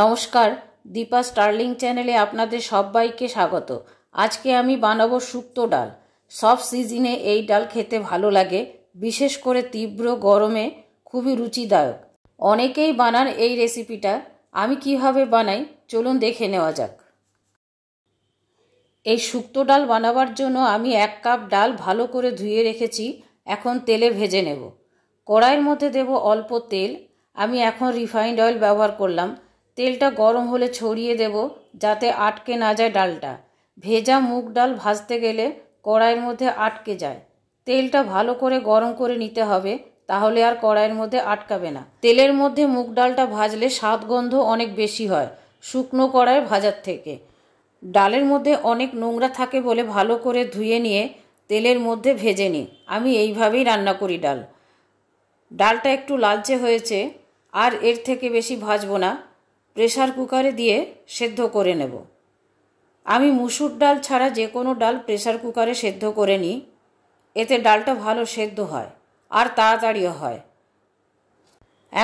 নমস্কার দীপা স্টার্লিং চ্যানেলে আপনাদের সবাইকে স্বাগত আজকে আমি বানাবো শুক্তো ডাল সব সিজনে এই ডাল খেতে ভালো লাগে বিশেষ করে তীব্র গরমে খুবই রুচিদায়ক অনেকেই বানান এই রেসিপিটা আমি কিভাবে বানাই চলুন দেখে নেওয়া যাক এই শুক্তো ডাল বানাবার জন্য আমি এক কাপ ডাল ভালো করে ধুয়ে রেখেছি এখন তেলে ভেজে নেব কড়াইয়ের মধ্যে দেব অল্প তেল আমি এখন রিফাইন্ড অয়েল ব্যবহার করলাম তেলটা গরম হলে ছড়িয়ে দেব যাতে আটকে না যায় ডালটা ভেজা মুগ ডাল ভাজতে গেলে কড়াইয়ের মধ্যে আটকে যায় তেলটা ভালো করে গরম করে নিতে হবে তাহলে আর কড়াইয়ের মধ্যে আটকাবে না তেলের মধ্যে মুগ ডালটা ভাজলে স্বাদ গন্ধ অনেক বেশি হয় শুকনো কড়াই ভাজার থেকে ডালের মধ্যে অনেক নোংরা থাকে বলে ভালো করে ধুয়ে নিয়ে তেলের মধ্যে ভেজে নিই আমি এইভাবেই রান্না করি ডাল ডালটা একটু লালচে হয়েছে আর এর থেকে বেশি ভাজবো না প্রেশার কুকারে দিয়ে সেদ্ধ করে নেব আমি মুসুর ডাল ছাড়া যে কোনো ডাল প্রেশার কুকারে সেদ্ধ করে নিই এতে ডালটা ভালো সেদ্ধ হয় আর তাড়াতাড়িও হয়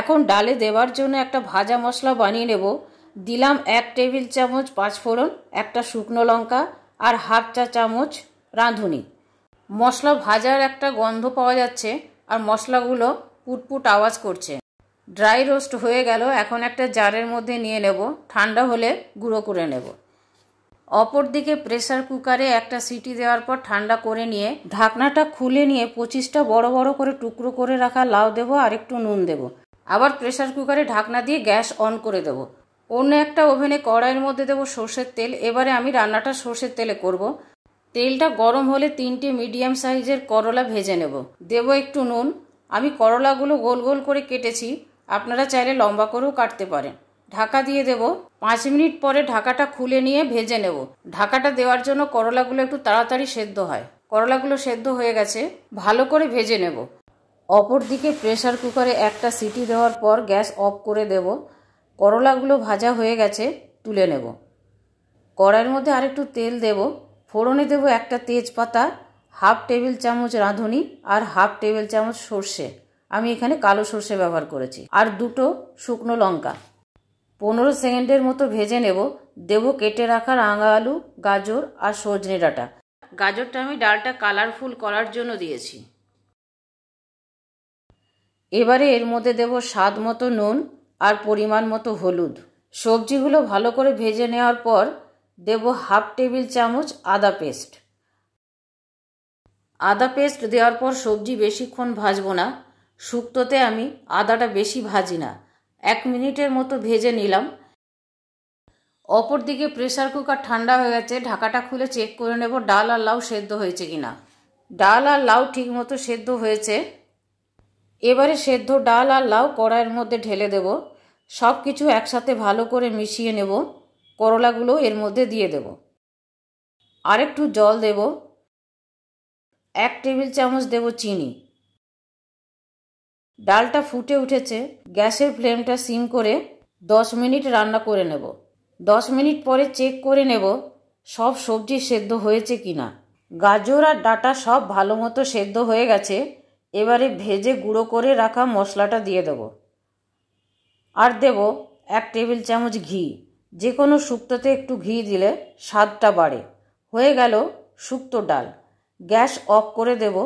এখন ডালে দেওয়ার জন্য একটা ভাজা মশলা বানিয়ে নেব দিলাম এক টেবিল চামচ পাঁচফোড়ন একটা শুকনো লঙ্কা আর হাফ চা চামচ রাঁধুনি মশলা ভাজার একটা গন্ধ পাওয়া যাচ্ছে আর মশলাগুলো পুটপুট আওয়াজ করছে ড্রাই রোস্ট হয়ে গেল এখন একটা জারের মধ্যে নিয়ে নেব ঠান্ডা হলে গুঁড়ো করে নেব অপর দিকে প্রেসার কুকারে একটা সিটি দেওয়ার পর ঠান্ডা করে নিয়ে ঢাকনাটা খুলে নিয়ে পঁচিশটা বড় বড় করে টুকরো করে রাখা লাউ দেব আর একটু নুন দেব আবার প্রেসার কুকারে ঢাকনা দিয়ে গ্যাস অন করে দেব অন্য একটা ওভেনে কড়াইয়ের মধ্যে দেব সর্ষের তেল এবারে আমি রান্নাটা সর্ষের তেলে করব তেলটা গরম হলে তিনটে মিডিয়াম সাইজের করলা ভেজে নেব দেব একটু নুন আমি করলাগুলো গোল গোল করে কেটেছি আপনারা চাইলে লম্বা করেও কাটতে পারেন ঢাকা দিয়ে দেব পাঁচ মিনিট পরে ঢাকাটা খুলে নিয়ে ভেজে নেব ঢাকাটা দেওয়ার জন্য করলাগুলো একটু তাড়াতাড়ি সেদ্ধ হয় করলাগুলো সেদ্ধ হয়ে গেছে ভালো করে ভেজে নেব অপর দিকে প্রেশার কুকারে একটা সিটি দেওয়ার পর গ্যাস অফ করে দেব করলাগুলো ভাজা হয়ে গেছে তুলে নেব কড়াইয়ের মধ্যে আরেকটু তেল দেব ফোড়নে দেব একটা তেজপাতা হাফ টেবিল চামচ রাঁধুনি আর হাফ টেবিল চামচ সর্ষে আমি এখানে কালো সর্ষে ব্যবহার করেছি আর দুটো শুকনো লঙ্কা পনেরো সেকেন্ডের মতো ভেজে নেব দেব কেটে রাখা রাঙা আলু গাজর আর সজনে ডাঁটা গাজরটা আমি ডালটা কালারফুল করার জন্য দিয়েছি এবারে এর মধ্যে দেব স্বাদ মতো নুন আর পরিমাণ মতো হলুদ সবজিগুলো ভালো করে ভেজে নেওয়ার পর দেব হাফ টেবিল চামচ আদা পেস্ট আদা পেস্ট দেওয়ার পর সবজি বেশিক্ষণ ভাজবো না শুক্তোতে আমি আদাটা বেশি ভাজি না এক মিনিটের মতো ভেজে নিলাম অপরদিকে প্রেশার কুকার ঠান্ডা হয়ে গেছে ঢাকাটা খুলে চেক করে নেব ডাল আর লাউ সেদ্ধ হয়েছে কিনা ডাল আর লাউ ঠিক মতো সেদ্ধ হয়েছে এবারে সেদ্ধ ডাল আর লাউ কড়াইয়ের মধ্যে ঢেলে দেব সব কিছু একসাথে ভালো করে মিশিয়ে নেব করলাগুলো এর মধ্যে দিয়ে দেব আরেকটু জল দেব এক টেবিল চামচ দেব চিনি ডালটা ফুটে উঠেছে গ্যাসের ফ্লেমটা সিম করে দশ মিনিট রান্না করে নেব দশ মিনিট পরে চেক করে নেব সব সবজি সেদ্ধ হয়েছে কি না গাজর আর ডাটা সব ভালো মতো সেদ্ধ হয়ে গেছে এবারে ভেজে গুঁড়ো করে রাখা মশলাটা দিয়ে দেব আর দেব এক টেবিল চামচ ঘি যে কোনো শুক্তোতে একটু ঘি দিলে স্বাদটা বাড়ে হয়ে গেল শুক্তো ডাল গ্যাস অফ করে দেব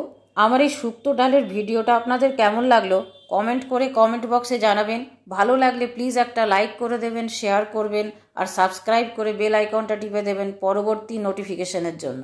আমার এই শুক্তো ডালের ভিডিওটা আপনাদের কেমন লাগলো কমেন্ট করে কমেন্ট বক্সে জানাবেন ভালো লাগলে প্লিজ একটা লাইক করে দেবেন শেয়ার করবেন আর সাবস্ক্রাইব করে বেল আইকনটা টিপে দেবেন পরবর্তী নোটিফিকেশনের জন্য